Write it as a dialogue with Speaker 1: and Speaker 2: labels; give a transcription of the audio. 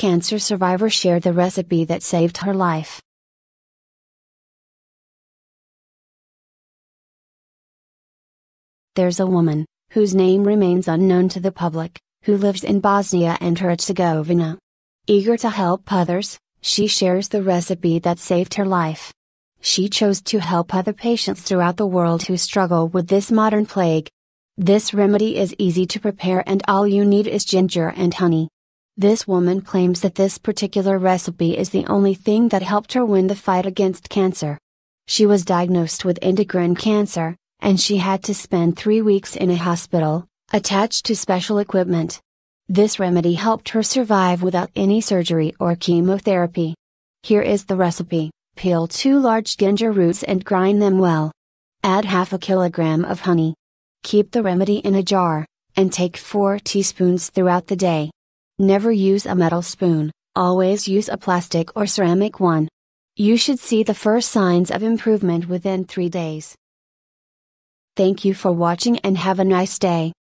Speaker 1: cancer survivor shared the recipe that saved her life. There's a woman,
Speaker 2: whose name remains unknown to the public, who lives in Bosnia and Herzegovina. Eager to help others, she shares the recipe that saved her life. She chose to help other patients throughout the world who struggle with this modern plague. This remedy is easy to prepare and all you need is ginger and honey. This woman claims that this particular recipe is the only thing that helped her win the fight against cancer. She was diagnosed with endocrine cancer, and she had to spend three weeks in a hospital, attached to special equipment. This remedy helped her survive without any surgery or chemotherapy. Here is the recipe peel two large ginger roots and grind them well. Add half a kilogram of honey. Keep the remedy in a jar, and take 4 teaspoons throughout the day. Never use a metal spoon, always use a plastic or ceramic one. You should see the first signs of improvement within three days. Thank you for watching and have a nice
Speaker 1: day.